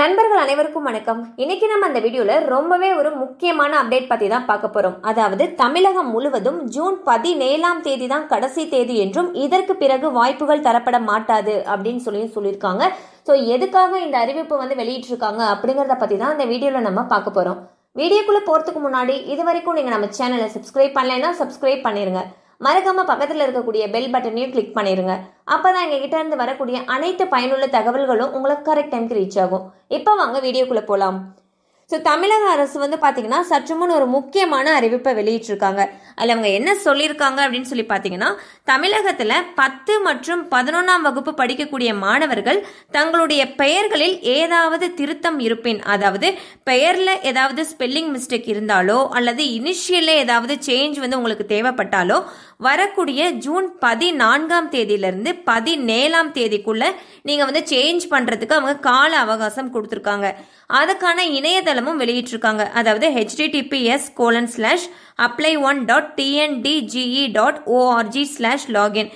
நண்பர்கள் அனைவருக்கும் வணக்கம் இன்னைக்கு நம்ம அந்த வீடியோவில் ரொம்பவே ஒரு முக்கியமான அப்டேட் பற்றி தான் பார்க்க போகிறோம் அதாவது தமிழகம் முழுவதும் ஜூன் பதினேழாம் தேதி தான் கடைசி தேதி என்றும் இதற்கு பிறகு வாய்ப்புகள் தரப்பட மாட்டாது அப்படின்னு சொல்லி சொல்லியிருக்காங்க ஸோ எதுக்காக இந்த அறிவிப்பு வந்து வெளியிட்டிருக்காங்க அப்படிங்கிறத பற்றி தான் அந்த வீடியோவில் நம்ம பார்க்க போகிறோம் வீடியோக்குள்ளே போகிறதுக்கு முன்னாடி இது வரைக்கும் நீங்கள் நம்ம சேனலை சப்ஸ்கிரைப் பண்ணலைன்னா சப்ஸ்கிரைப் பண்ணிடுங்க மறக்காமல் பக்கத்தில் இருக்கக்கூடிய பெல் பட்டனையும் கிளிக் பண்ணிடுங்க அப்போ தான் கிட்ட இருந்து வரக்கூடிய அனைத்து பயனுள்ள தகவல்களும் உங்களுக்கு கரெக்ட் டைம்க்கு ரீச் ஆகும் இப்ப வாங்க வீடியோக்குள்ளே போகலாம் ஸோ தமிழக அரசு வந்து பார்த்தீங்கன்னா சற்று முன் ஒரு முக்கியமான அறிவிப்பை வெளியிட்டிருக்காங்க அதில் அவங்க என்ன சொல்லியிருக்காங்க அப்படின்னு சொல்லி பார்த்தீங்கன்னா தமிழகத்தில் பத்து மற்றும் பதினொன்றாம் வகுப்பு படிக்கக்கூடிய மாணவர்கள் தங்களுடைய பெயர்களில் ஏதாவது திருத்தம் இருப்பின் அதாவது பெயரில் ஏதாவது ஸ்பெல்லிங் மிஸ்டேக் இருந்தாலோ அல்லது இனிஷியலில் ஏதாவது சேஞ்ச் வந்து உங்களுக்கு தேவைப்பட்டாலோ வரக்கூடிய ஜூன் பதினான்காம் தேதியிலிருந்து பதினேழாம் தேதிக்குள்ள நீங்கள் வந்து சேஞ்ச் பண்ணுறதுக்கு அவங்க கால அவகாசம் கொடுத்துருக்காங்க அதுக்கான இணையதளம் விளம்பரமும் வெளியிட்டிருக்காங்க அதாவது HTTPS colon slash apply one dot TNDGE dot ORG slash login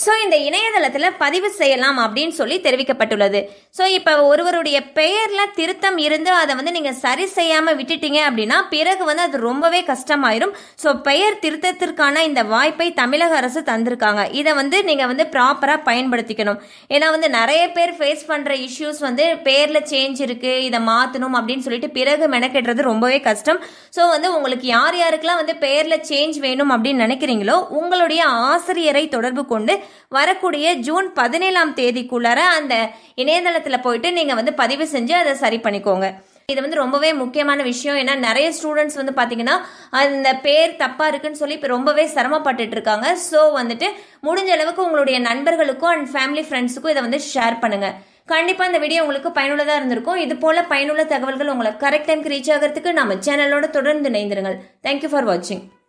so இந்த இணையதளத்தில் பதிவு செய்யலாம் அப்படின்னு சொல்லி தெரிவிக்கப்பட்டுள்ளது ஸோ இப்போ ஒருவருடைய பெயரில் திருத்தம் இருந்து அதை வந்து நீங்கள் சரி செய்யாமல் விட்டுட்டீங்க அப்படின்னா பிறகு வந்து அது ரொம்பவே கஷ்டமாயிரும் ஸோ பெயர் திருத்தத்திற்கான இந்த வாய்ப்பை தமிழக அரசு தந்திருக்காங்க இதை வந்து நீங்கள் வந்து ப்ராப்பராக பயன்படுத்திக்கணும் ஏன்னா வந்து நிறைய பேர் ஃபேஸ் பண்ணுற இஷ்யூஸ் வந்து பேரில் சேஞ்ச் இருக்குது இதை மாற்றணும் அப்படின்னு சொல்லிட்டு பிறகு மெனக்கெடுறது ரொம்பவே கஷ்டம் ஸோ வந்து உங்களுக்கு யார் யாருக்கெல்லாம் வந்து பெயரில் சேஞ்ச் வேணும் அப்படின்னு நினைக்கிறீங்களோ உங்களுடைய ஆசிரியரை தொடர்பு கொண்டு வரக்கூடிய ஜூன் பதினேழாம் தேதிக்குள்ளார அந்த இணையதளத்தில் போயிட்டு நீங்கள் வந்து பதிவு செஞ்சு அதை சரி பண்ணிக்கோங்க இது வந்து ரொம்பவே முக்கியமான விஷயம் ஏன்னா நிறைய ஸ்டூடெண்ட்ஸ் வந்து பார்த்தீங்கன்னா அந்த பேர் தப்பாக இருக்குன்னு சொல்லி இப்போ ரொம்பவே சிரமப்பட்டுட்டு இருக்காங்க ஸோ வந்துட்டு முடிஞ்ச அளவுக்கு உங்களுடைய நண்பர்களுக்கும் அண்ட் ஃபேமிலி ஃப்ரெண்ட்ஸுக்கும் இதை வந்து ஷேர் பண்ணுங்கள் கண்டிப்பாக இந்த வீடியோ உங்களுக்கு பயனுள்ளதாக இருந்திருக்கும் இது போல் பயனுள்ள தகவல்கள் உங்களை கரெக்ட் டைம்க்கு ரீச் ஆகிறதுக்கு நம்ம சேனலோட தொடர்ந்து இணைந்திருங்கள் தேங்க்யூ ஃபார் வாட்சிங்